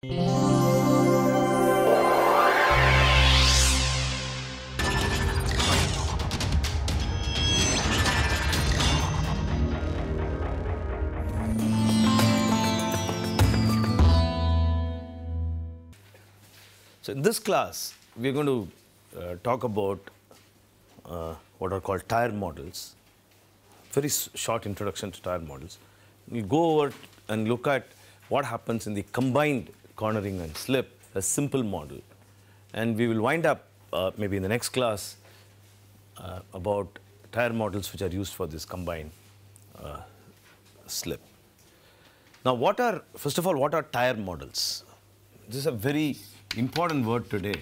So in this class, we're going to uh, talk about uh, what are called tire models. Very short introduction to tire models. We'll go over and look at what happens in the combined cornering and slip, a simple model. And we will wind up uh, maybe in the next class uh, about tire models which are used for this combined uh, slip. Now, what are, first of all, what are tire models? This is a very important word today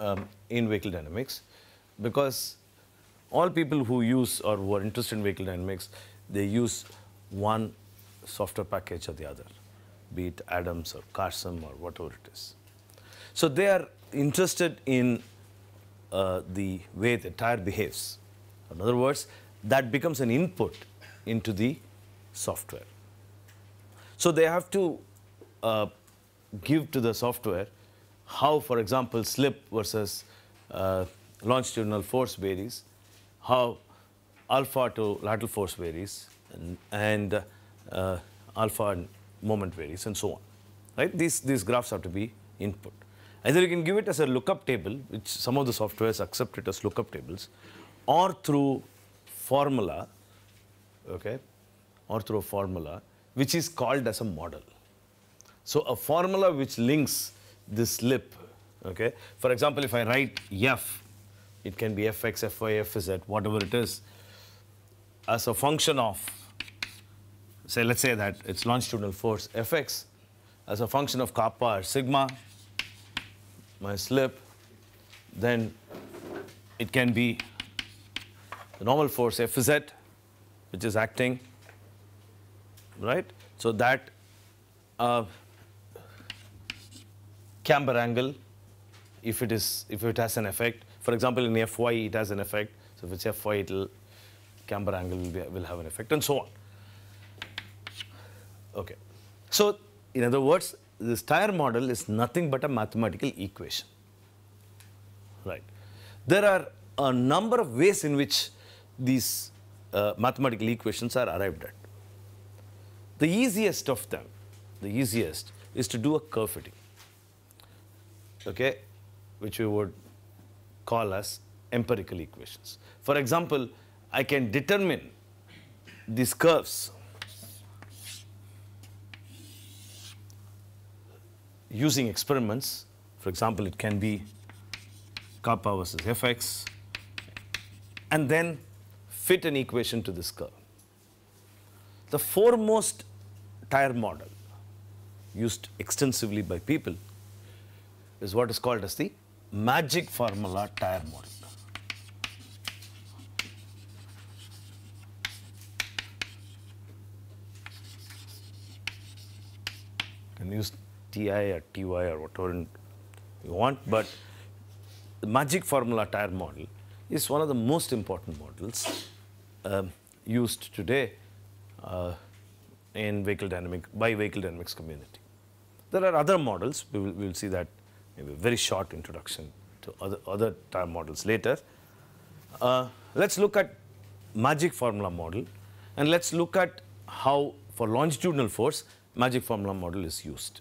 um, in vehicle dynamics because all people who use or who are interested in vehicle dynamics, they use one software package or the other, be it Adams or Carson or whatever it is. So they are interested in uh, the way the tire behaves. In other words, that becomes an input into the software. So they have to uh, give to the software how, for example, slip versus uh, longitudinal force varies, how alpha to lateral force varies, and, and uh, uh, alpha and moment variance and so on. Right? These, these graphs have to be input. Either you can give it as a lookup table, which some of the softwares accept it as lookup tables, or through formula, okay, or through a formula, which is called as a model. So a formula which links this lip, okay. For example, if I write f, it can be fx, fy, fz, whatever it is, as a function of say, let's say that its longitudinal force Fx as a function of kappa or sigma, my slip, then it can be the normal force Fz, which is acting, right? So that uh, camber angle, if it is, if it has an effect, for example, in Fy it has an effect. So if it's Fy, it'll camber angle will, be, will have an effect, and so on. Okay. So, in other words, this tire model is nothing but a mathematical equation. Right. There are a number of ways in which these uh, mathematical equations are arrived at. The easiest of them, the easiest, is to do a curve fitting, okay, which we would call as empirical equations. For example, I can determine these curves using experiments. For example, it can be kappa versus fx, and then fit an equation to this curve. The foremost tire model used extensively by people is what is called as the magic formula tire model. Can you TI or TY or whatever you want, but the magic formula tire model is one of the most important models um, used today uh, in vehicle dynamic by vehicle dynamics community. There are other models, we will, we will see that maybe a very short introduction to other, other tire models later. Uh, let's look at magic formula model and let's look at how for longitudinal force magic formula model is used.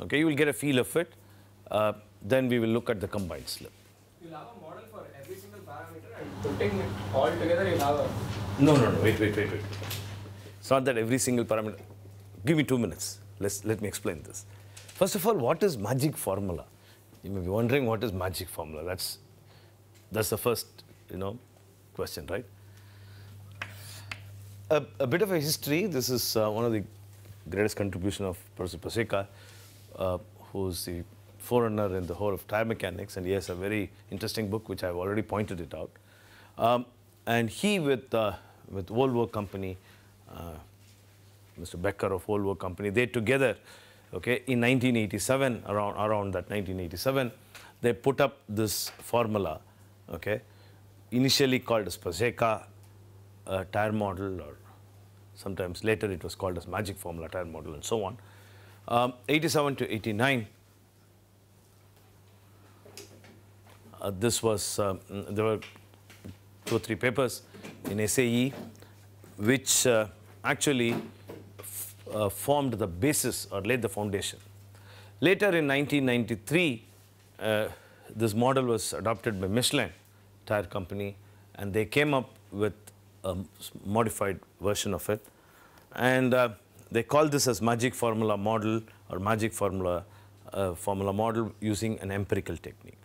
Okay, you will get a feel of it. Uh, then we will look at the combined slip. You'll have a model for every single parameter and putting it all together, you'll have a... No, no, no, wait, wait, wait, wait. It's not that every single parameter... Give me two minutes. Let's, let me explain this. First of all, what is magic formula? You may be wondering what is magic formula. That's, that's the first, you know, question, right? A, a bit of a history. This is uh, one of the greatest contribution of Professor Paseka uh, who's the forerunner in the whole of tire mechanics, and he has a very interesting book which I've already pointed it out. Um, and he with uh, with Volvo company, uh, Mr. Becker of Volvo company, they together, okay, in 1987 around around that 1987, they put up this formula, okay, initially called as Paseca uh, tire model, or sometimes later it was called as magic formula tire model, and so on. Um, 87 to 89, uh, this was, uh, there were two or three papers in SAE which uh, actually uh, formed the basis or laid the foundation. Later in 1993, uh, this model was adopted by Michelin tire company and they came up with a modified version of it. And uh, they call this as magic formula model or magic formula uh, formula model using an empirical technique.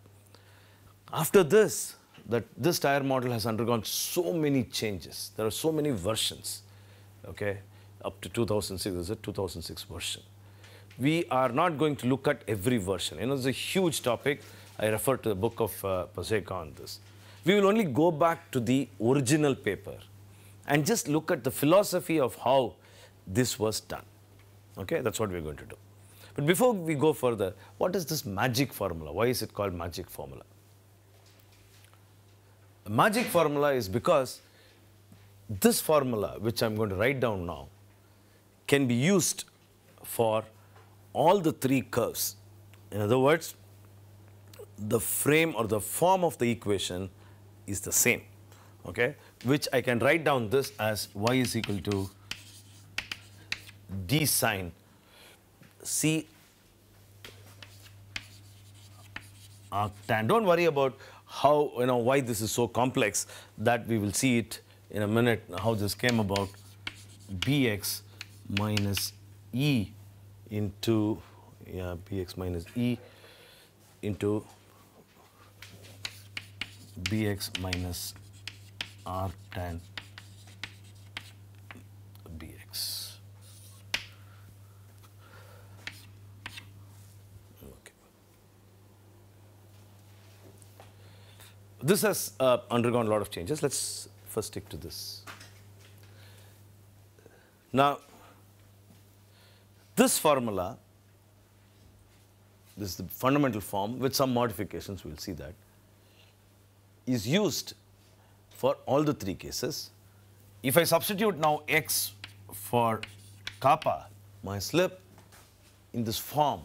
After this, that this tire model has undergone so many changes. There are so many versions, okay, up to 2006, there's a 2006 version. We are not going to look at every version. You know, it's a huge topic. I refer to the book of uh, Paseka on this. We will only go back to the original paper and just look at the philosophy of how this was done. Okay, that's what we're going to do. But before we go further, what is this magic formula? Why is it called magic formula? The magic formula is because this formula, which I'm going to write down now, can be used for all the three curves. In other words, the frame or the form of the equation is the same, okay? Which I can write down this as y is equal to d sine. See, arctan. Uh, don't worry about how, you know, why this is so complex that we will see it in a minute, how this came about. bx minus e into, yeah, bx minus e into bx minus r tan This has uh, undergone a lot of changes. Let's first stick to this. Now, this formula, this is the fundamental form with some modifications, we will see that, is used for all the three cases. If I substitute now x for kappa, my slip in this form,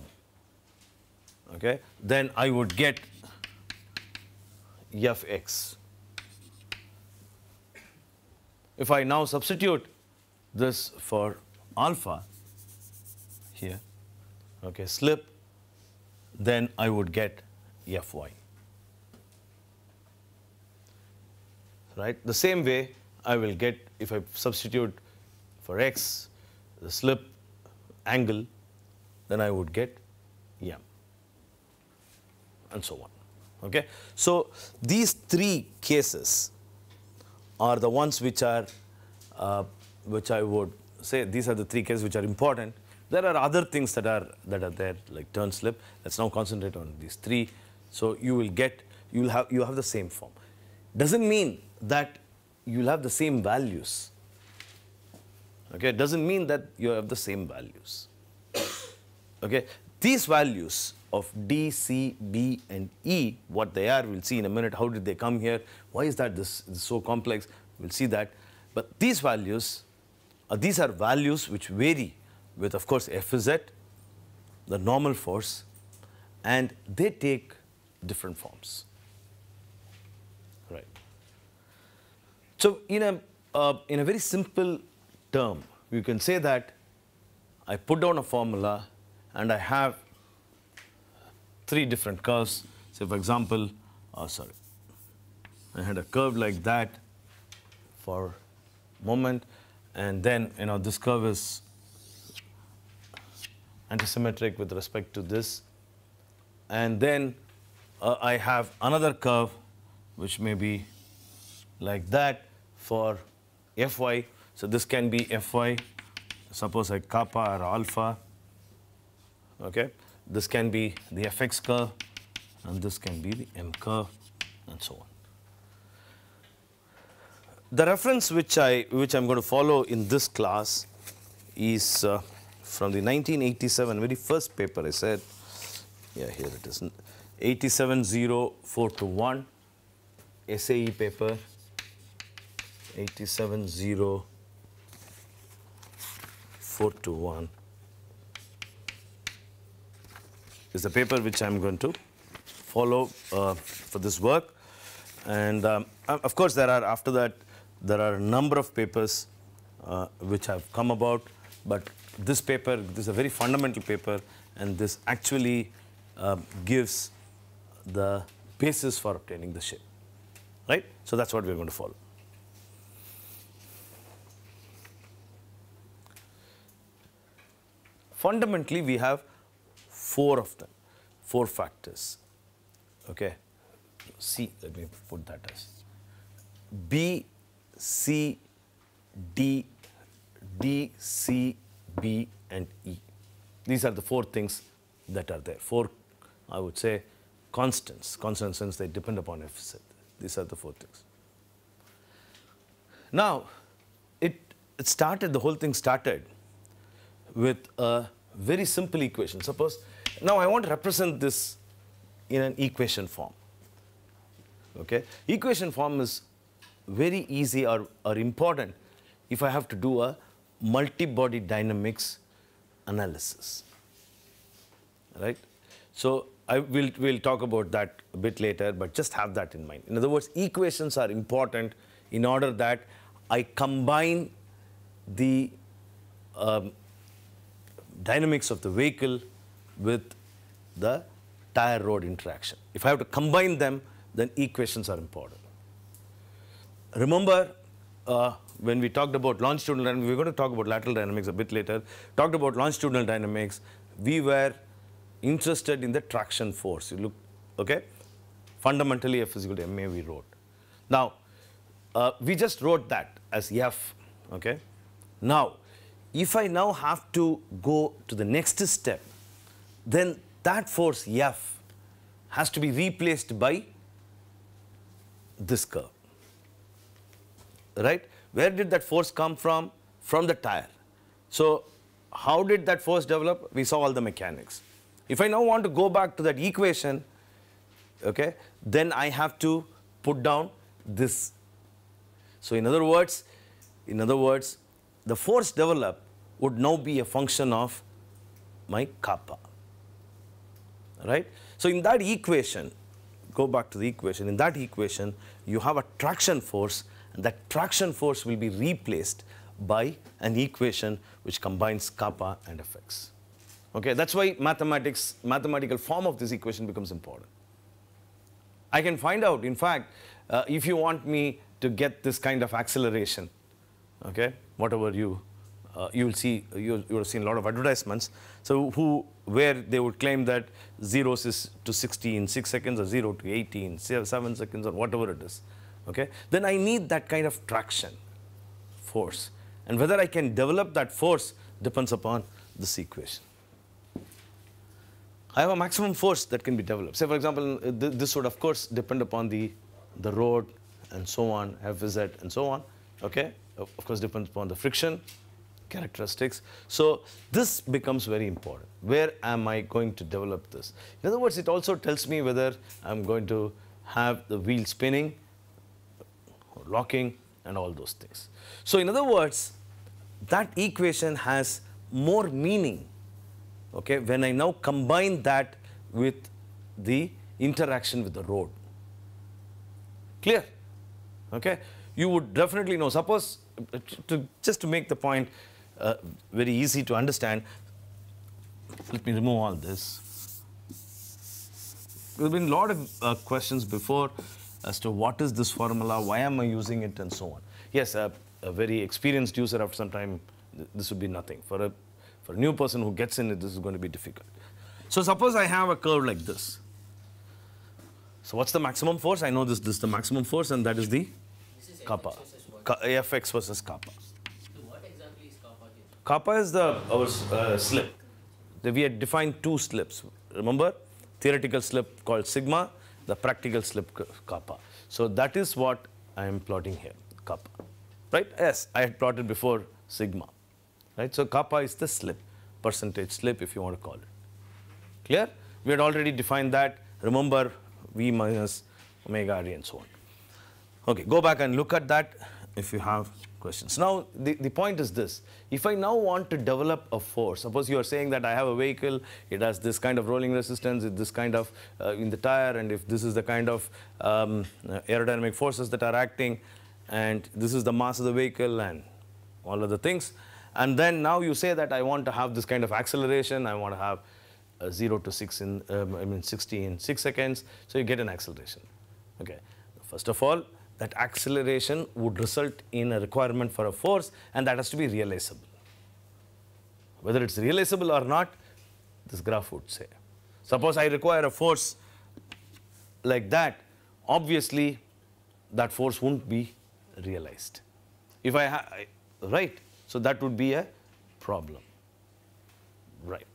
okay, then I would get e x. If I now substitute this for alpha here, okay, slip, then I would get f y. Right? The same way I will get if I substitute for x the slip angle, then I would get m, and so on. Okay? So these three cases are the ones which are, uh, which I would say these are the three cases which are important. There are other things that are, that are there like turn slip. Let's now concentrate on these three. So you will get, you will have, you have the same form. Doesn't mean that you'll have the same values. Okay, doesn't mean that you have the same values. Okay, these values of D, C, B and E, what they are, we'll see in a minute. How did they come here? Why is that this, this is so complex? We'll see that. But these values, uh, these are values which vary with, of course, FZ, the normal force, and they take different forms. Right. So, in a, uh, in a very simple term, you can say that I put down a formula and I have three different curves. Say, for example, oh, sorry, I had a curve like that for moment, and then, you know, this curve is antisymmetric with respect to this. And then uh, I have another curve which may be like that for Fy. So this can be Fy, suppose like kappa or alpha, okay? This can be the fx curve, and this can be the m curve, and so on. The reference which I which I'm going to follow in this class is uh, from the 1987 very first paper I said. Yeah, here it is. 870421 SAE paper 870421 is the paper which I'm going to follow uh, for this work. And um, uh, of course, there are after that, there are a number of papers uh, which have come about, but this paper, this is a very fundamental paper, and this actually uh, gives the basis for obtaining the shape, right? So that's what we're going to follow. Fundamentally, we have four of them, four factors. Okay. C, let me put that as B, C, D, D, C, B, and E. These are the four things that are there. Four, I would say, constants. Constant since they depend upon F. These are the four things. Now, it, it started, the whole thing started with a very simple equation. Suppose now I want to represent this in an equation form. Okay, equation form is very easy or, or important if I have to do a multi-body dynamics analysis, right? So I will we'll talk about that a bit later, but just have that in mind. In other words, equations are important in order that I combine the um, dynamics of the vehicle with the tire road interaction. If I have to combine them, then equations are important. Remember uh, when we talked about longitudinal dynamics, we are going to talk about lateral dynamics a bit later, talked about longitudinal dynamics, we were interested in the traction force. You look, okay? Fundamentally, F is equal to MA we wrote. Now, uh, we just wrote that as F, okay? Now, if I now have to go to the next step, then that force F has to be replaced by this curve, right? Where did that force come from? From the tire. So how did that force develop? We saw all the mechanics. If I now want to go back to that equation, okay, then I have to put down this. So in other words, in other words, the force developed would now be a function of my kappa right? So in that equation, go back to the equation, in that equation, you have a traction force and that traction force will be replaced by an equation which combines kappa and fx. Okay, that's why mathematics, mathematical form of this equation becomes important. I can find out, in fact, uh, if you want me to get this kind of acceleration, okay, whatever you uh, you will see, you, you will see a lot of advertisements. So who, where they would claim that zeros is to 16 6 seconds or 0 to 18 7 seconds or whatever it is. Okay? Then I need that kind of traction, force. And whether I can develop that force depends upon this equation. I have a maximum force that can be developed. Say, for example, uh, this would, of course, depend upon the, the road and so on, FZ and so on. Okay? Of course, depends upon the friction characteristics. So this becomes very important. Where am I going to develop this? In other words, it also tells me whether I'm going to have the wheel spinning, locking and all those things. So in other words, that equation has more meaning okay, when I now combine that with the interaction with the road. Clear? Okay? You would definitely know. Suppose, to, just to make the point, uh, very easy to understand. Let me remove all this. There have been a lot of uh, questions before as to what is this formula, why am I using it, and so on. Yes, a, a very experienced user after some time, th this would be nothing. For a, for a new person who gets in it, this is going to be difficult. So suppose I have a curve like this. So what's the maximum force? I know this, this is the maximum force, and that is the kappa, fx versus kappa. Kappa is the our uh, slip. We had defined two slips. Remember, theoretical slip called sigma, the practical slip kappa. So that is what I am plotting here, kappa. Right? Yes, I had plotted before sigma. Right? So kappa is the slip, percentage slip if you want to call it. Clear? We had already defined that. Remember, v minus omega r and so on. Okay, go back and look at that if you have questions. Now, the, the point is this. If I now want to develop a force, suppose you are saying that I have a vehicle, it has this kind of rolling resistance, it's this kind of uh, in the tire, and if this is the kind of um, uh, aerodynamic forces that are acting, and this is the mass of the vehicle and all other things. And then now you say that I want to have this kind of acceleration, I want to have uh, 0 to 6 in, um, I mean 60 in 6 seconds, so you get an acceleration. Okay. First of all, that acceleration would result in a requirement for a force and that has to be realizable. Whether it's realizable or not, this graph would say. Suppose I require a force like that, obviously that force won't be realized. If I, right, so that would be a problem, right.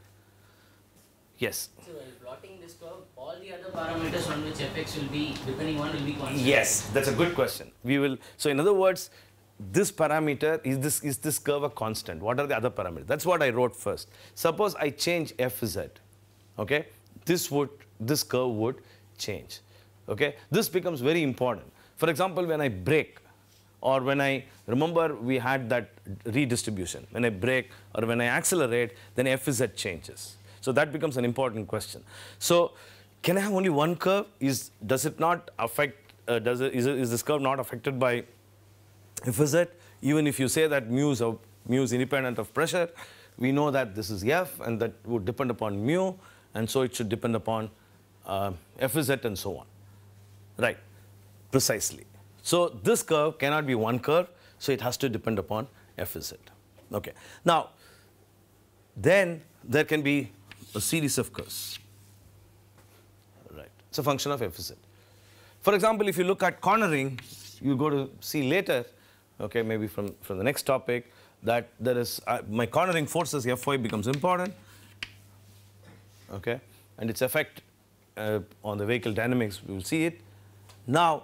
Yes. So when plotting this curve, all the other parameters on which fx will be depending on will be constant. Yes, that's a good question. We will. So in other words, this parameter is this is this curve a constant? What are the other parameters? That's what I wrote first. Suppose I change fz, okay? This would this curve would change, okay? This becomes very important. For example, when I break, or when I remember we had that redistribution. When I break or when I accelerate, then fz changes. So that becomes an important question. So can I have only one curve? Is does it not affect? Uh, does it, is, this curve not affected by FZ? Even if you say that mu is, mu is independent of pressure, we know that this is F and that would depend upon mu, and so it should depend upon uh, FZ and so on. Right, precisely. So this curve cannot be one curve, so it has to depend upon FZ. Okay. Now, then there can be a series of curves. Right. It's a function of FZ. For example, if you look at cornering, you go to see later, okay, maybe from, from the next topic, that there is, uh, my cornering forces Fy becomes important, okay, and its effect uh, on the vehicle dynamics, we will see it. Now,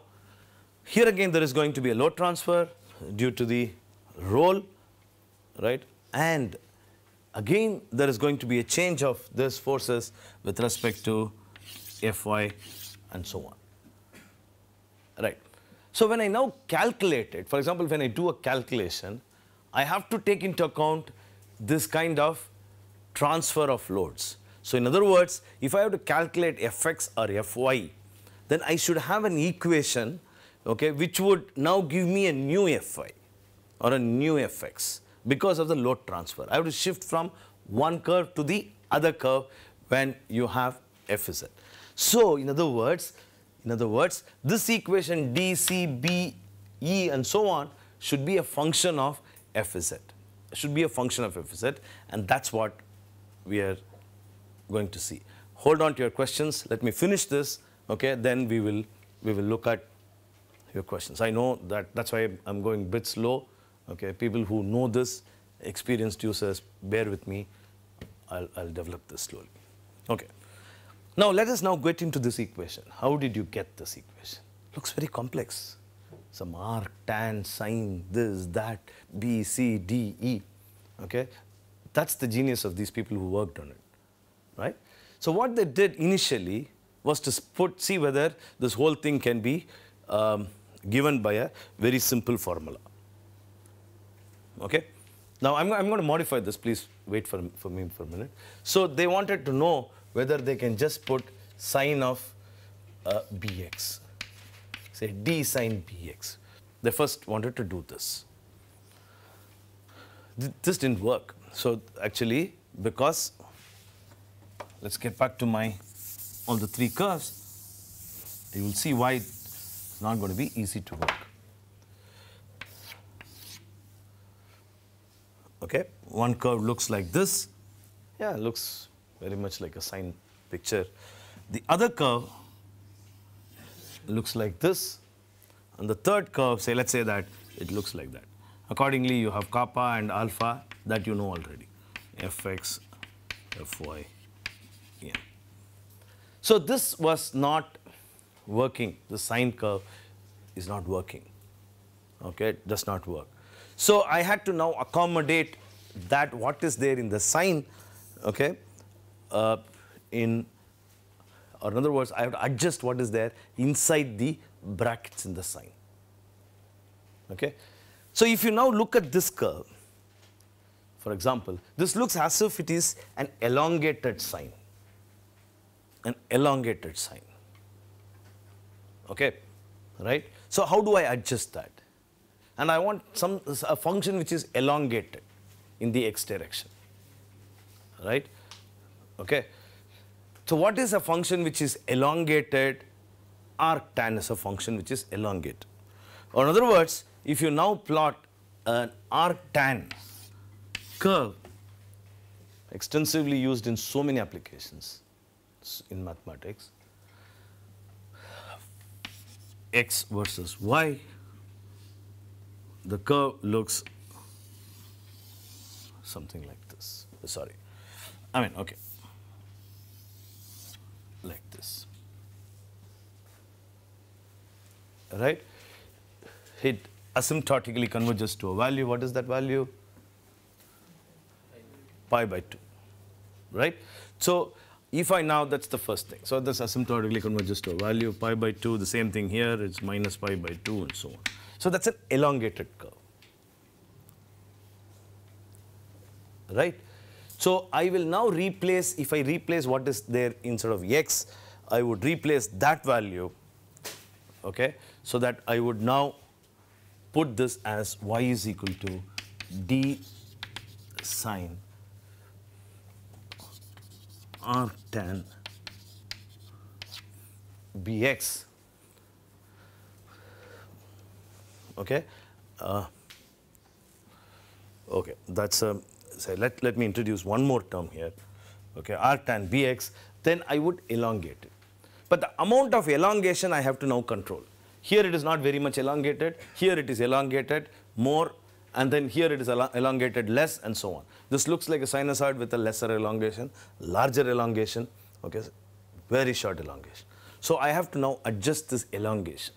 here again there is going to be a load transfer due to the roll, right, and again, there is going to be a change of these forces with respect to Fy and so on. Right. So when I now calculate it, for example, when I do a calculation, I have to take into account this kind of transfer of loads. So in other words, if I have to calculate Fx or Fy, then I should have an equation, okay, which would now give me a new Fy or a new Fx because of the load transfer. I have to shift from one curve to the other curve when you have FZ. So, in other words, in other words, this equation d, c, b, e and so on should be a function of FZ, should be a function of FZ and that's what we are going to see. Hold on to your questions. Let me finish this. Okay, then we will, we will look at your questions. I know that that's why I'm going a bit slow. Okay, people who know this, experienced users, bear with me. I'll, I'll develop this slowly. Okay. Now let us now get into this equation. How did you get this equation? Looks very complex. Some arc, tan, sine, this, that, B, C, D, E. Okay? That's the genius of these people who worked on it. Right? So what they did initially was to put, see whether this whole thing can be um, given by a very simple formula okay? Now, I'm, I'm going to modify this. Please wait for, for me for a minute. So, they wanted to know whether they can just put sine of uh, bx, say d sine bx. They first wanted to do this. Th this didn't work. So, actually, because let's get back to my all the three curves, you will see why it's not going to be easy to work. Okay, one curve looks like this. Yeah, looks very much like a sine picture. The other curve looks like this. And the third curve, say, let's say that it looks like that. Accordingly, you have kappa and alpha that you know already, fx, fy, yeah. So this was not working, the sine curve is not working, okay, it does not work. So I had to now accommodate that what is there in the sign, okay, uh, in, or in other words, I have to adjust what is there inside the brackets in the sign, okay. So if you now look at this curve, for example, this looks as if it is an elongated sign, an elongated sign, okay, right. So how do I adjust that? and I want some a function which is elongated in the x direction, right? Okay. So what is a function which is elongated? tan is a function which is elongated. Or in other words, if you now plot an arc tan curve, extensively used in so many applications in mathematics, x versus y the curve looks something like this. Sorry. I mean, okay. Like this. Right? It asymptotically converges to a value. What is that value? Pi by 2. Right? So, if I now, that's the first thing. So, this asymptotically converges to a value pi by 2. The same thing here, it's minus pi by 2 and so on. So that's an elongated curve. Right? So I will now replace, if I replace what is there instead of x, I would replace that value, okay? So that I would now put this as y is equal to d sine r tan bx Okay. Uh, okay, that's um, say, let, let me introduce one more term here. Okay, R tan Bx, then I would elongate it. But the amount of elongation I have to now control. Here it is not very much elongated, here it is elongated more and then here it is elongated less and so on. This looks like a sinusoid with a lesser elongation, larger elongation, okay, very short elongation. So I have to now adjust this elongation.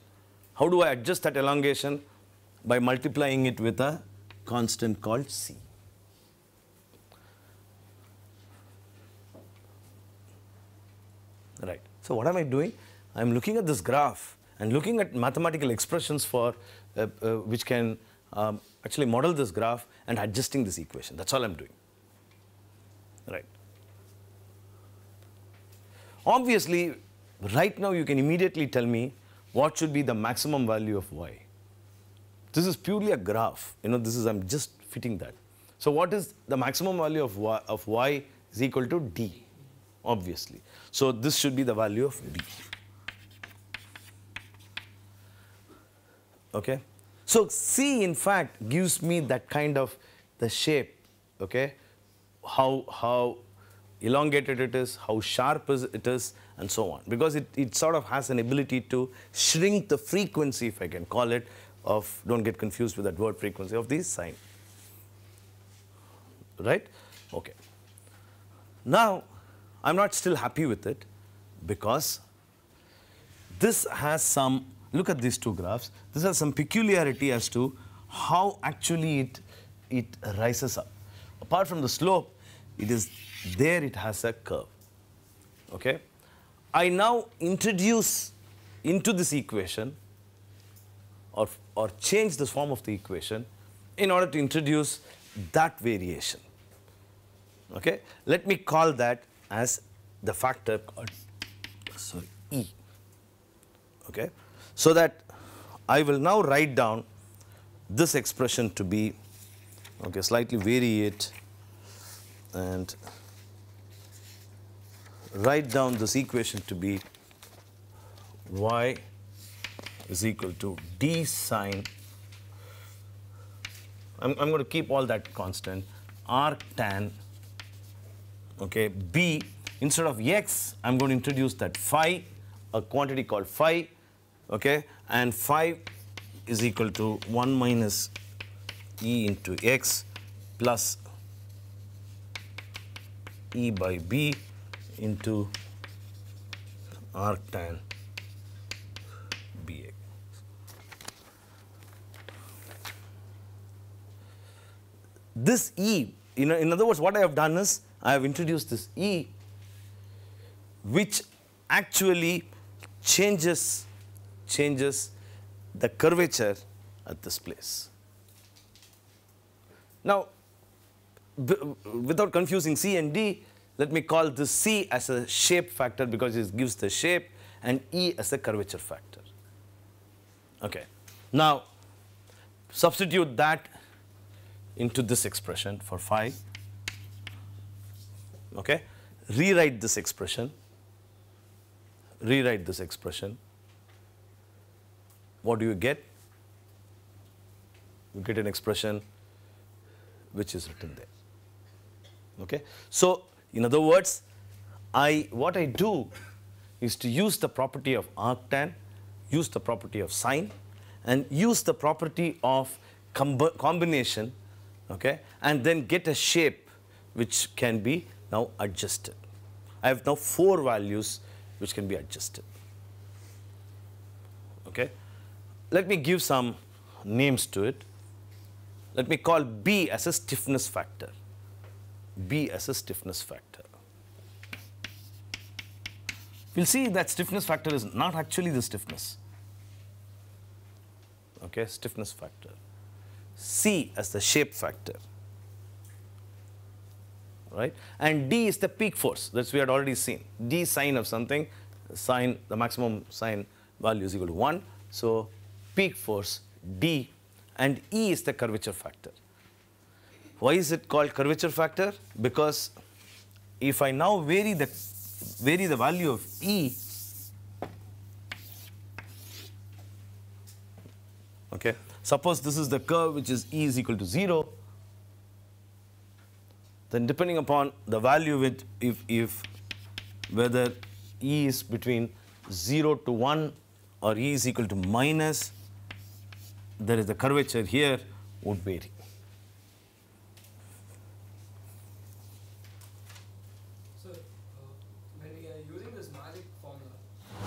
How do I adjust that elongation? By multiplying it with a constant called C. Right. So what am I doing? I am looking at this graph and looking at mathematical expressions for uh, uh, which can um, actually model this graph and adjusting this equation. That's all I'm doing. Right. Obviously, right now you can immediately tell me what should be the maximum value of y. This is purely a graph. You know, this is, I'm just fitting that. So what is the maximum value of y, of y is equal to d, obviously. So this should be the value of d. Okay. So C, in fact, gives me that kind of the shape, okay, how, how elongated it is, how sharp it is, and so on. Because it, it sort of has an ability to shrink the frequency, if I can call it, of, don't get confused with that word frequency, of these sign. Right? Okay. Now, I'm not still happy with it because this has some, look at these two graphs, this has some peculiarity as to how actually it, it rises up. Apart from the slope, it is there it has a curve. Okay? I now introduce into this equation or, or change the form of the equation in order to introduce that variation. Okay? Let me call that as the factor called sorry, E. Okay? So that I will now write down this expression to be, okay, slightly vary it and write down this equation to be y is equal to d sine, I'm, I'm going to keep all that constant, r tan, okay, b, instead of x, I'm going to introduce that phi, a quantity called phi, okay, and phi is equal to 1 minus e into x plus e by b into arctan BA. This E, in, in other words, what I have done is I have introduced this E which actually changes changes the curvature at this place. Now, without confusing C and D, let me call this C as a shape factor because it gives the shape and E as a curvature factor. Okay. Now, substitute that into this expression for phi. Okay. Rewrite this expression. Rewrite this expression. What do you get? You get an expression which is written there. Okay. So, in other words, I, what I do is to use the property of arctan, use the property of sine, and use the property of combination, okay, and then get a shape which can be now adjusted. I have now four values which can be adjusted. Okay. Let me give some names to it. Let me call B as a stiffness factor. B as a stiffness factor. We'll see that stiffness factor is not actually the stiffness. Okay, stiffness factor. C as the shape factor. Right? And D is the peak force that we had already seen. D sine of something, sine, the maximum sine value is equal to 1. So peak force D and E is the curvature factor. Why is it called curvature factor? Because if I now vary the, vary the value of E, okay, suppose this is the curve which is E is equal to 0, then depending upon the value with if, if whether E is between 0 to 1 or E is equal to minus, there is the curvature here would vary.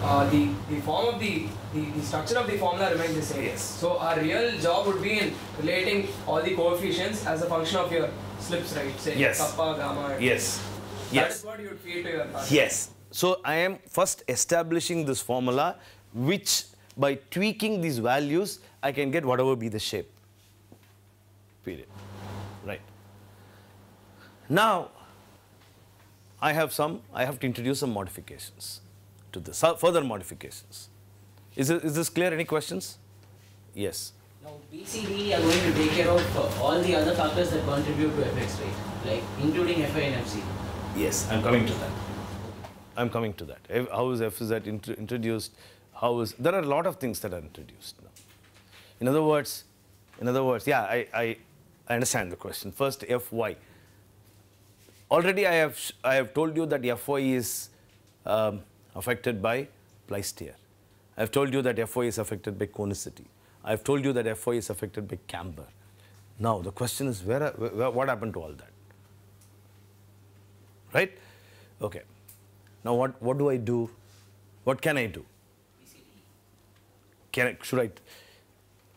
Uh, the, the form of the, the, the, structure of the formula remains the same. Yes. So our real job would be in relating all the coefficients as a function of your slips, right? Say yes. kappa, gamma. Yes. That yes. is what you would feed to your partner. Yes. So I am first establishing this formula which by tweaking these values I can get whatever be the shape. Period. Right. Now I have some, I have to introduce some modifications to the further modifications. Is, it, is this clear? Any questions? Yes. Now, BCD are going to take care of uh, all the other factors that contribute to FX rate, like including FI and FC. Yes, I'm coming to that. I'm coming to that. How is FZ int introduced? How is there are a lot of things that are introduced now. In other words, in other words, yeah, I, I, I understand the question. First, FY. Already, I have I have told you that FY is um, affected by Pleistier. I've told you that FOA is affected by conicity. I've told you that FOA is affected by camber. Now, the question is, where, where, what happened to all that? Right? Okay. Now, what, what do I do? What can I do? Can I, should I?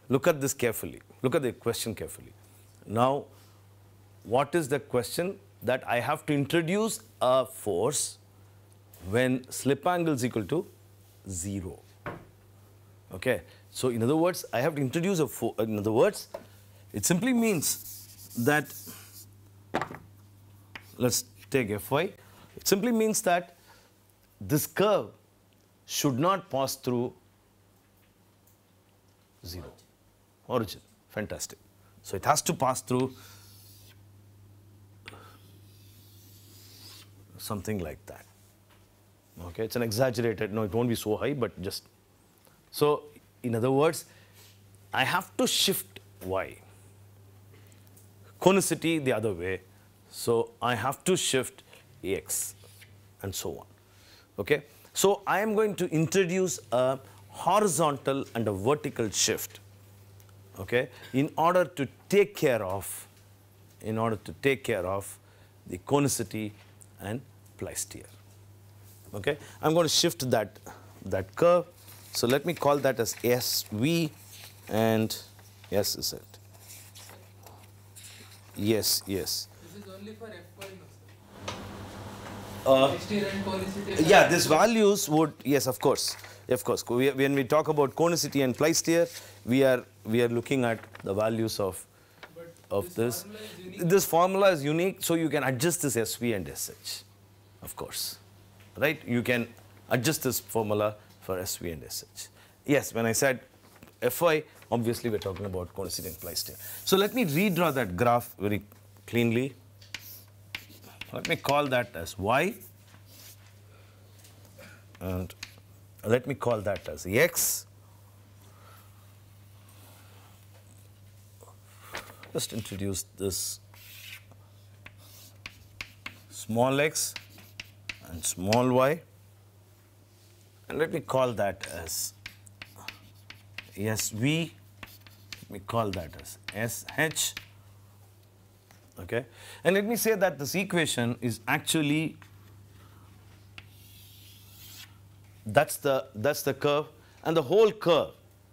Look at this carefully. Look at the question carefully. Now, what is the question that I have to introduce a force when slip angle is equal to 0. Okay. So in other words, I have to introduce a, in other words, it simply means that, let's take Fy, it simply means that this curve should not pass through 0, origin, fantastic. So it has to pass through something like that. Okay, it's an exaggerated, no, it won't be so high, but just. So, in other words, I have to shift y. Conicity the other way. So, I have to shift x and so on. Okay. So, I am going to introduce a horizontal and a vertical shift okay, in order to take care of, in order to take care of the conicity and pleistier. Okay, I'm going to shift that that curve. So let me call that as SV and yes is it. Yes, yes. This is only for F1. Uh, yeah, these values would, yes, of course, of course. We, when we talk about conicity and pleistere, we are we are looking at the values of of this. This formula, this formula is unique, so you can adjust this SV and SH, of course right? You can adjust this formula for SV and SH. Yes, when I said Fy, obviously we're talking about coincident place tail. So let me redraw that graph very cleanly. Let me call that as Y and let me call that as X. Just introduce this small x and small y and let me call that as SV, let me call that as SH okay and let me say that this equation is actually that's the that's the curve and the whole curve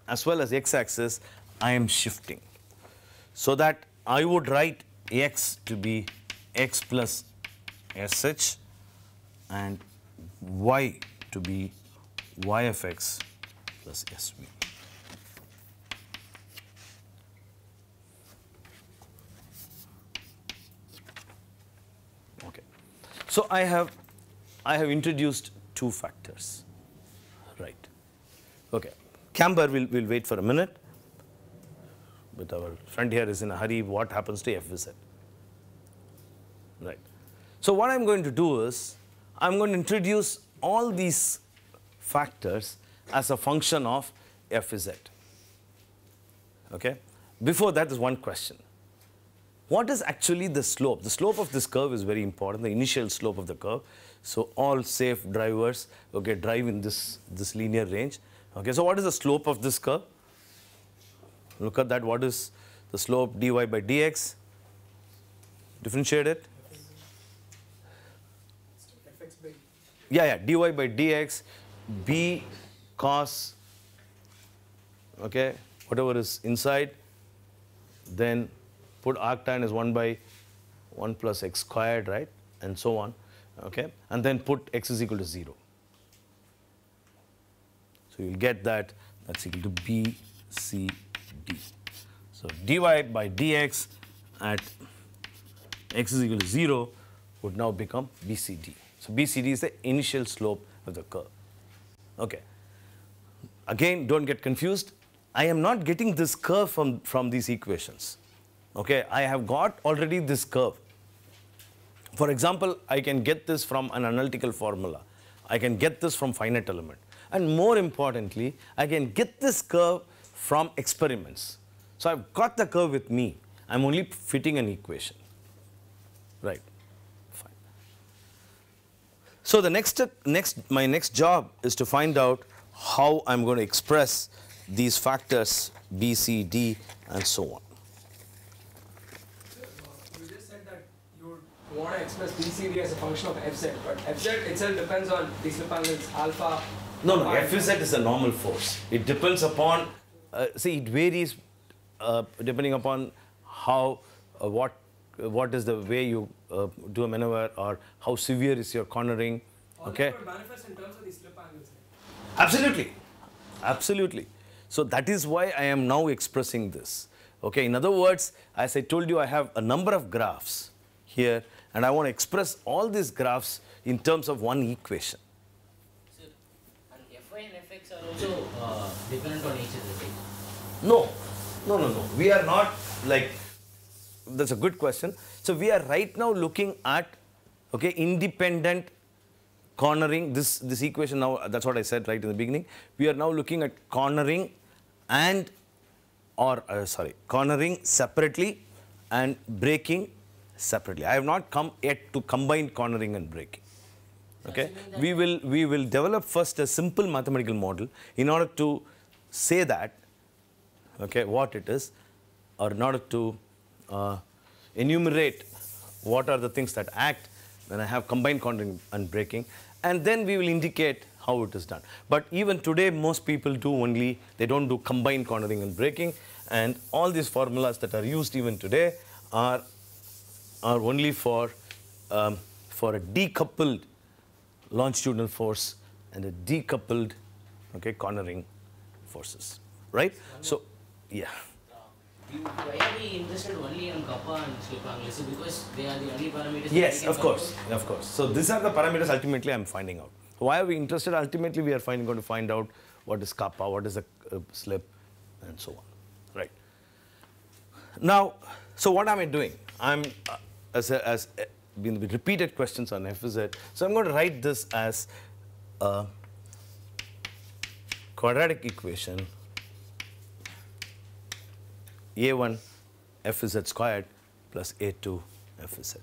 as well as x axis I am shifting so that I would write x to be x plus sh and y to be y of x plus SV. Okay. So, I have I have introduced two factors, right. Okay. Camber will will wait for a minute, but our friend here is in a hurry, what happens to Fvz? Right. So, what I am going to do is, I'm going to introduce all these factors as a function of FZ. Okay? Before that, there's one question. What is actually the slope? The slope of this curve is very important, the initial slope of the curve. So all safe drivers okay, drive in this, this linear range. Okay, so what is the slope of this curve? Look at that, what is the slope dy by dx? Differentiate it. yeah, yeah, dy by dx, b cos, okay, whatever is inside, then put arctan is 1 by 1 plus x squared, right, and so on, okay, and then put x is equal to 0. So you'll get that, that's equal to b, c, d. So dy by dx at x is equal to 0 would now become b, c, d. So BCD is the initial slope of the curve. Okay. Again, don't get confused. I am not getting this curve from, from these equations. Okay, I have got already this curve. For example, I can get this from an analytical formula. I can get this from finite element. And more importantly, I can get this curve from experiments. So I've got the curve with me. I'm only fitting an equation. Right. So the next, next, my next job is to find out how I'm going to express these factors B, C, D and so on. You just said that you want to express B, C, D as a function of Fz, but Fz itself depends on these dependence alpha. No, no, Fz is a normal force. It depends upon, uh, see it varies uh, depending upon how, uh, what what is the way you uh, do a maneuver or how severe is your cornering. All okay. in terms of the slip angles. Absolutely, absolutely. So that is why I am now expressing this. Okay. In other words, as I told you, I have a number of graphs here, and I want to express all these graphs in terms of one equation. so, and Fx are also uh, dependent on each other. No, no, no, no. We are not like that's a good question. So we are right now looking at okay independent cornering. This this equation now that's what I said right in the beginning. We are now looking at cornering and or uh, sorry cornering separately and breaking separately. I have not come yet to combine cornering and breaking. Okay, we will we will develop first a simple mathematical model in order to say that okay what it is or in order to uh, enumerate what are the things that act, then I have combined counting and breaking, and then we will indicate how it is done. But even today, most people do only, they don't do combined cornering and breaking, and all these formulas that are used even today are, are only for, um, for a decoupled longitudinal force and a decoupled okay, cornering forces, right? So, yeah why are we interested only in kappa and angle? Anglesi? Because they are the only parameters. Yes, of course, of course. So these are the parameters ultimately I'm finding out. Why are we interested? Ultimately, we are finding, going to find out what is kappa, what is the uh, slip, and so on. Right. Now, so what am I doing? I'm, uh, as, a, as a, uh, been repeated questions on FZ, so I'm going to write this as a quadratic equation a1 fz squared plus a2 fz.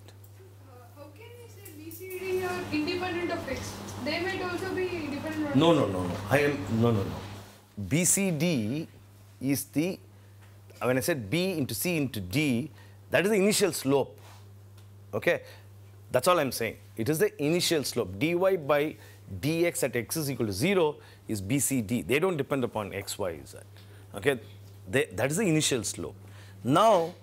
How can say BCD are independent of x? They might also be independent No, no, no, no. I am, no, no, no. BCD is the, when I said B into C into D, that is the initial slope. Okay? That's all I'm saying. It is the initial slope. dy by dx at x is equal to 0 is BCD. They don't depend upon x, y, z. Okay? They, that is the initial slope. Now,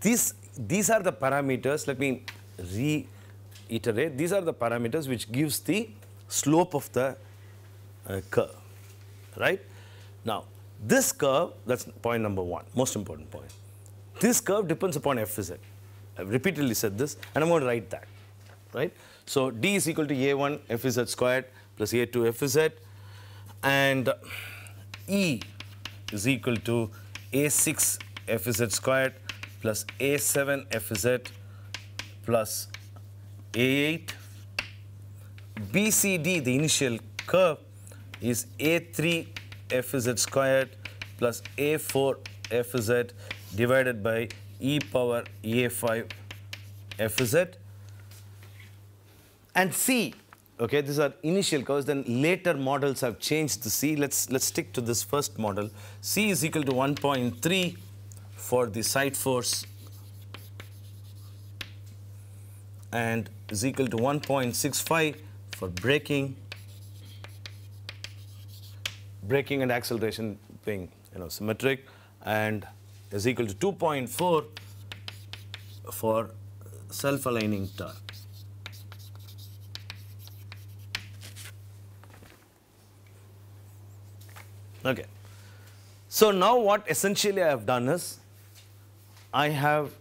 this, these are the parameters, let me reiterate, these are the parameters which gives the slope of the uh, curve, right? Now, this curve, that's point number one, most important point. This curve depends upon FZ. I've repeatedly said this, and I'm going to write that, right? So, D is equal to A1 FZ squared plus A2 FZ, and E is equal to a6 fz squared plus a7 fz plus a8. BCD, the initial curve, is a3 fz squared plus a4 fz divided by e power a5 fz. And C Okay, these are initial curves. Then later models have changed the C. Let's, let's stick to this first model. C is equal to 1.3 for the side force and is equal to 1.65 for braking, braking and acceleration being you know symmetric, and is equal to 2.4 for self-aligning torque. Okay. So now what essentially I have done is I have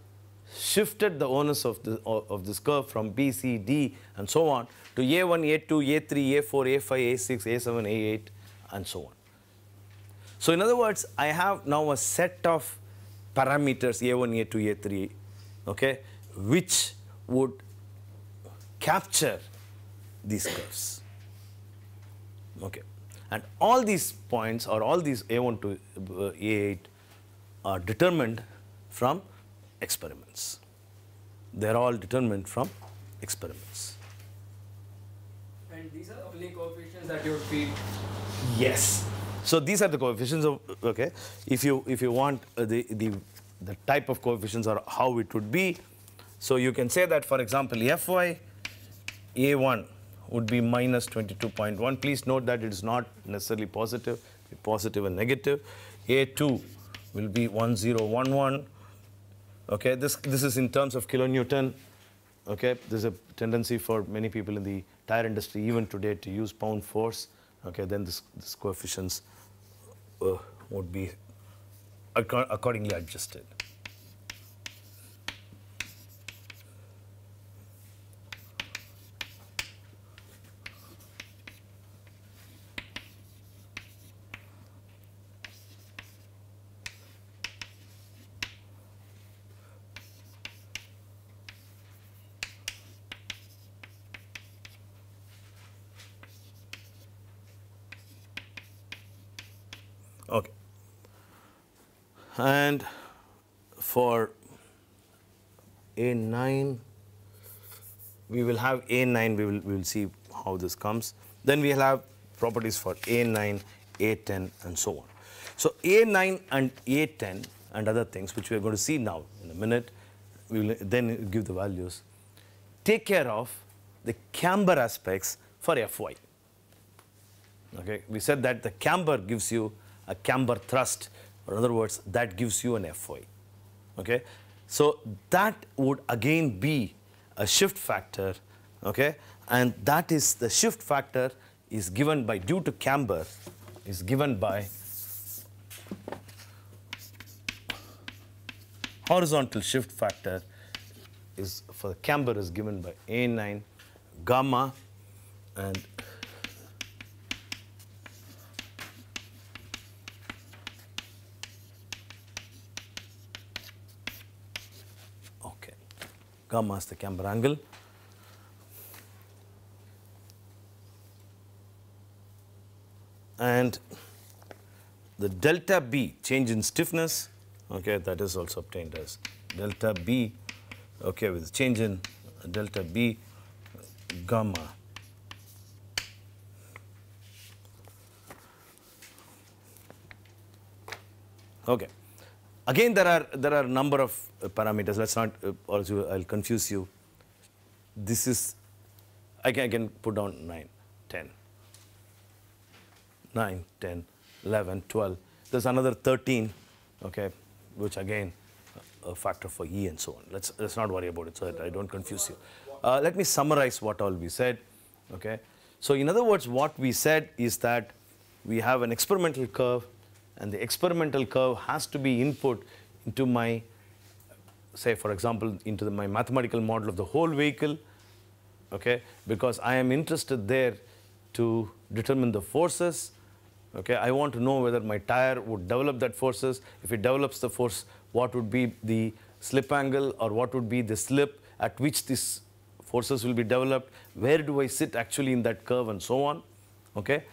shifted the onus of, the, of this curve from B, C, D and so on to A1, A2, A3, A4, A5, A6, A7, A8 and so on. So in other words, I have now a set of parameters A1, A2, A3, okay, which would capture these curves. Okay. And all these points or all these A1 to uh, A8 are determined from experiments. They are all determined from experiments. And these are only coefficients that you feed? Yes. So these are the coefficients of, okay, if you, if you want uh, the, the, the type of coefficients or how it would be, so you can say that for example, Fy, A1 would be minus 22.1. Please note that it is not necessarily positive, positive and negative. A2 will be 1011. Okay, this, this is in terms of kilonewton. Okay, there's a tendency for many people in the tire industry even today to use pound force. Okay, then this, this coefficients uh, would be accordingly adjusted. and for A9 we will have A9 we will we will see how this comes then we will have properties for A9 A10 and so on so A9 and A10 and other things which we are going to see now in a minute we will then give the values take care of the camber aspects for FY okay we said that the camber gives you a camber thrust or in other words, that gives you an FOI. Okay? So that would again be a shift factor. Okay? And that is the shift factor is given by due to camber is given by horizontal shift factor is for the camber is given by A9 gamma and gamma is the camera angle. And the delta B change in stiffness, okay, that is also obtained as delta B, okay, with change in delta B gamma. Okay. Again, there are there are a number of uh, parameters. Let's not uh, also I'll confuse you. This is I can, I can put down 9, 10, 9, 10, 11, 12. There's another 13, okay, which again a factor for E and so on. Let's, let's not worry about it so that I don't confuse you. Uh, let me summarize what all we said, okay. So in other words, what we said is that we have an experimental curve and the experimental curve has to be input into my, say for example, into the, my mathematical model of the whole vehicle, okay, because I am interested there to determine the forces, okay. I want to know whether my tire would develop that forces, if it develops the force, what would be the slip angle or what would be the slip at which these forces will be developed, where do I sit actually in that curve and so on, okay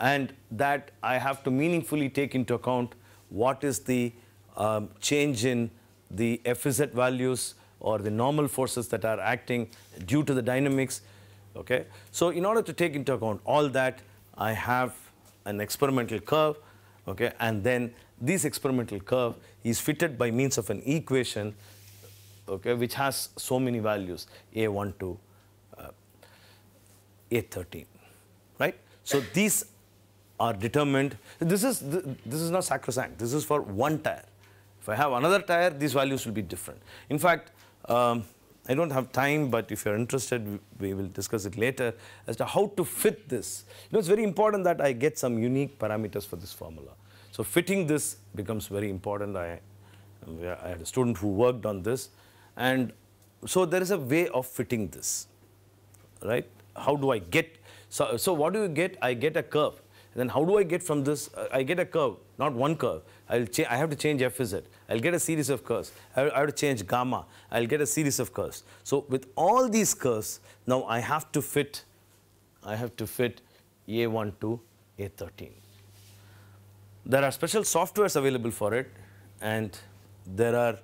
and that I have to meaningfully take into account what is the um, change in the FZ values or the normal forces that are acting due to the dynamics. Okay? So in order to take into account all that, I have an experimental curve okay? and then this experimental curve is fitted by means of an equation okay, which has so many values A1 to uh, A13. Right? So these are determined. This is, this is not sacrosanct. This is for one tire. If I have another tire, these values will be different. In fact, um, I don't have time, but if you're interested, we will discuss it later as to how to fit this. You know, it's very important that I get some unique parameters for this formula. So fitting this becomes very important. I, I had a student who worked on this. And so there is a way of fitting this, right? How do I get? So, so what do you get? I get a curve then how do I get from this? Uh, I get a curve, not one curve. I'll I have to change FZ. I'll get a series of curves. I, I have to change gamma. I'll get a series of curves. So with all these curves, now I have to fit, I have to fit A1 to A13. There are special softwares available for it, and there are,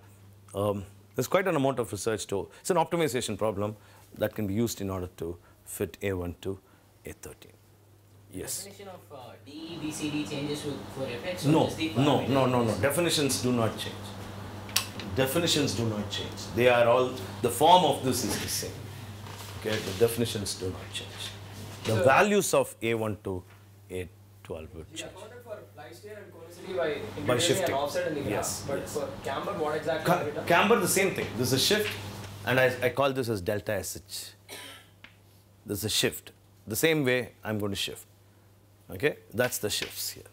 um, there's quite an amount of research to. It's an optimization problem that can be used in order to fit A1 to A13. Yes. Definition of uh, D, B, C, D changes with, for No, no, no, no, no. Definitions do not change. Definitions do not change. They are all, the form of this is the same. Okay, the definitions do not change. The so values of A1 to A12 would change. By, by shifting. yes, But yes. for camber, what exactly? camber, the same thing. This is a shift, and I, I call this as delta SH. This is a shift. The same way I'm going to shift. Okay, that's the shifts here.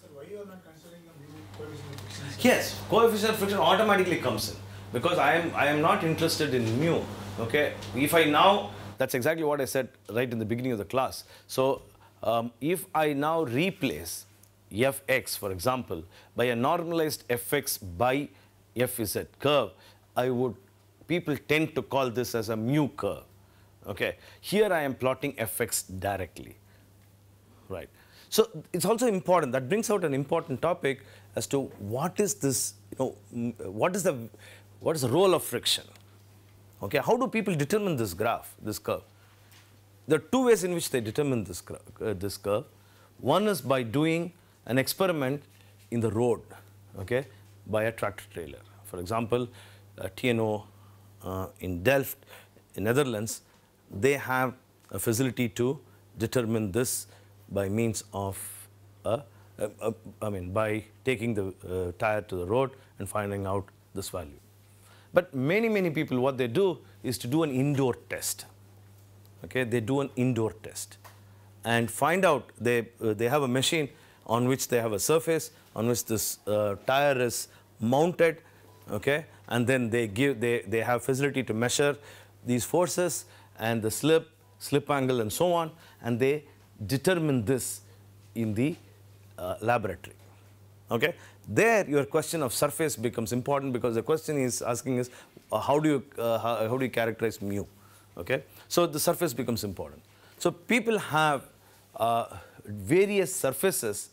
Sir, why you not considering the coefficient of friction? Yes, coefficient of friction automatically comes in because I am I am not interested in mu. Okay, if I now that's exactly what I said right in the beginning of the class. So um, if I now replace fx, for example, by a normalized fx by fz curve, I would people tend to call this as a mu curve. Okay, here I am plotting fx directly. Right. So it's also important, that brings out an important topic as to what is this, you know, what is the, what is the role of friction? Okay, how do people determine this graph, this curve? There are two ways in which they determine this, uh, this curve. One is by doing an experiment in the road, okay, by a tractor trailer. For example, uh, TNO uh, in Delft, in Netherlands, they have a facility to determine this by means of a, a, a I mean by taking the uh, tire to the road and finding out this value. But many, many people what they do is to do an indoor test. Okay, they do an indoor test and find out they, uh, they have a machine on which they have a surface on which this uh, tire is mounted okay and then they give they, they have facility to measure these forces and the slip slip angle and so on and they determine this in the uh, laboratory. Okay, there your question of surface becomes important because the question is asking is uh, how do you uh, how, how, do you characterize mu? Okay, so the surface becomes important. So people have uh, various surfaces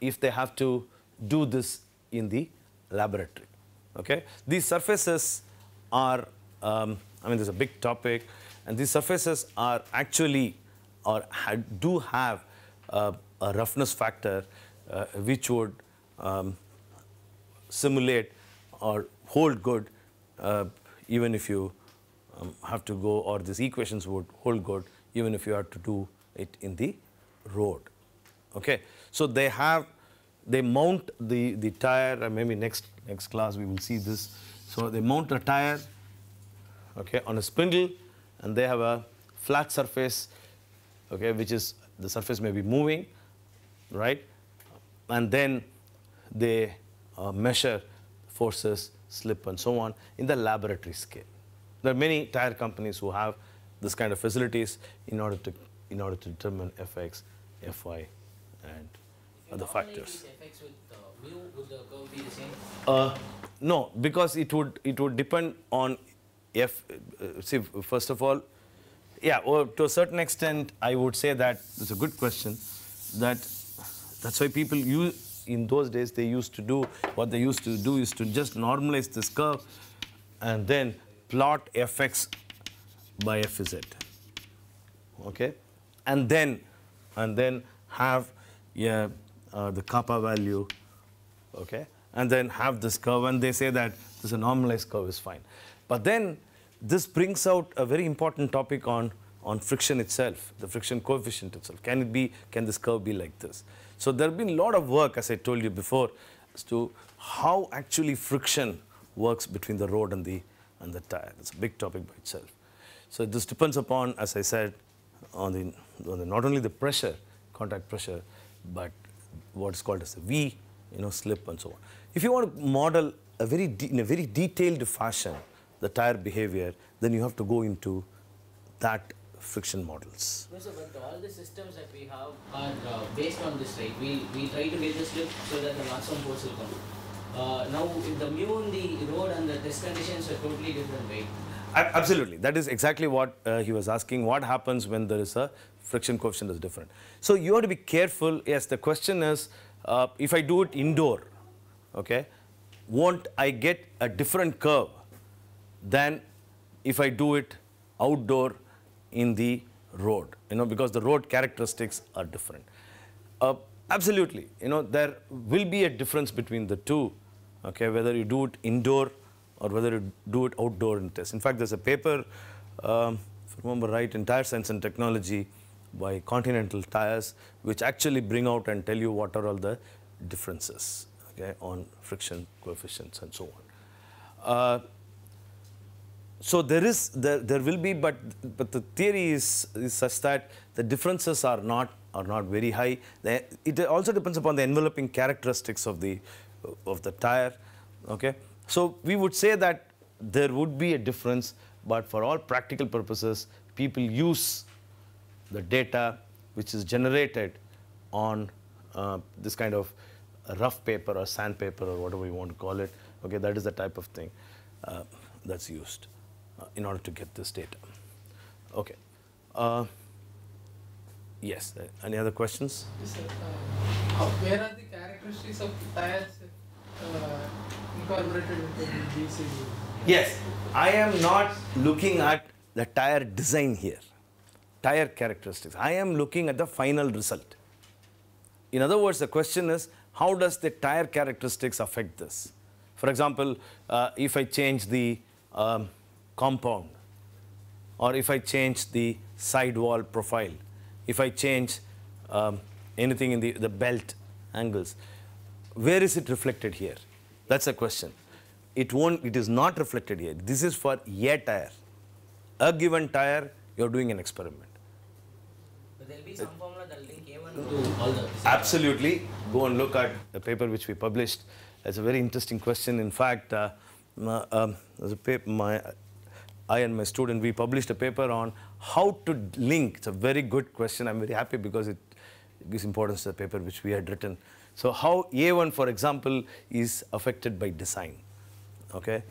if they have to do this in the laboratory. Okay, these surfaces are um, I mean there's a big topic, and these surfaces are actually or do have uh, a roughness factor uh, which would um, simulate or hold good uh, even if you um, have to go or these equations would hold good even if you have to do it in the road. Okay. So, they have they mount the, the tire maybe next next class we will see this. So, they mount a tire okay, on a spindle and they have a flat surface okay, which is the surface may be moving, right? And then they uh, measure forces, slip, and so on in the laboratory scale. There are many tire companies who have this kind of facilities in order to in order to determine fx, fy, and other factors. Uh, uh, uh, no, because it would it would depend on f. Uh, see, first of all, yeah, well, to a certain extent, I would say that it's a good question. That that's why people use in those days they used to do what they used to do is to just normalize this curve and then plot fx by f okay and then and then have yeah, uh, the kappa value okay and then have this curve and they say that this normalized curve is fine but then this brings out a very important topic on, on friction itself, the friction coefficient itself. Can it be, can this curve be like this? So there have been a lot of work, as I told you before, as to how actually friction works between the road and the, and the tire. It's a big topic by itself. So this depends upon, as I said, on the, on the not only the pressure, contact pressure, but what is called as the V, you know, slip and so on. If you want to model a very in a very detailed fashion the tire behavior, then you have to go into that friction models. sir, but all the systems that we have are uh, based on this, right? We, we try to build the slip so that the maximum force will come. Uh, now, the mu in the road and the test conditions are totally different, right? Absolutely. That is exactly what uh, he was asking. What happens when there is a friction coefficient is different? So you have to be careful. Yes, the question is, uh, if I do it indoor, okay, won't I get a different curve than if I do it outdoor in the road, you know, because the road characteristics are different. Uh, absolutely, you know, there will be a difference between the two, okay, whether you do it indoor or whether you do it outdoor in test. In fact, there's a paper, um, if I remember right, in Tire Science and Technology by Continental Tires, which actually bring out and tell you what are all the differences, okay, on friction coefficients and so on. Uh, so there is there there will be, but but the theory is, is such that the differences are not are not very high. it also depends upon the enveloping characteristics of the of the tire. Okay, so we would say that there would be a difference, but for all practical purposes, people use the data which is generated on uh, this kind of rough paper or sandpaper or whatever you want to call it. Okay, that is the type of thing uh, that's used. Uh, in order to get this data. Okay. Uh, yes, uh, any other questions? Yes, sir. Uh, where are the characteristics of tires uh, incorporated into GCD? Yes, I am not looking at the tire design here, tire characteristics. I am looking at the final result. In other words, the question is, how does the tire characteristics affect this? For example, uh, if I change the um, compound or if I change the sidewall profile, if I change um, anything in the, the belt angles, where is it reflected here? That's a question. It won't, it is not reflected here. This is for a tire. A given tire, you're doing an experiment. But there'll be some formula that'll link A1 to all the... Absolutely. Go and look at the paper which we published. That's a very interesting question. In fact, uh, uh um, there's a paper, my, I and my student, we published a paper on how to link. It's a very good question. I'm very happy because it gives importance to the paper which we had written. So how A1, for example, is affected by design. Okay?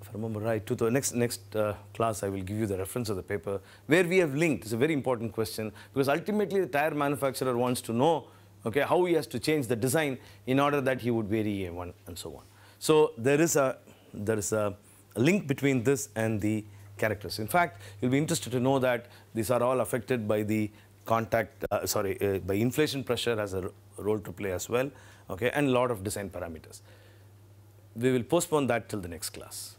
If I remember right, to the next, next uh, class, I will give you the reference of the paper where we have linked. It's a very important question because ultimately the tire manufacturer wants to know okay, how he has to change the design in order that he would vary A1 and so on. So there is a, there is a link between this and the characters. In fact, you'll be interested to know that these are all affected by the contact, uh, sorry, uh, by inflation pressure as a role to play as well, okay, and a lot of design parameters. We will postpone that till the next class.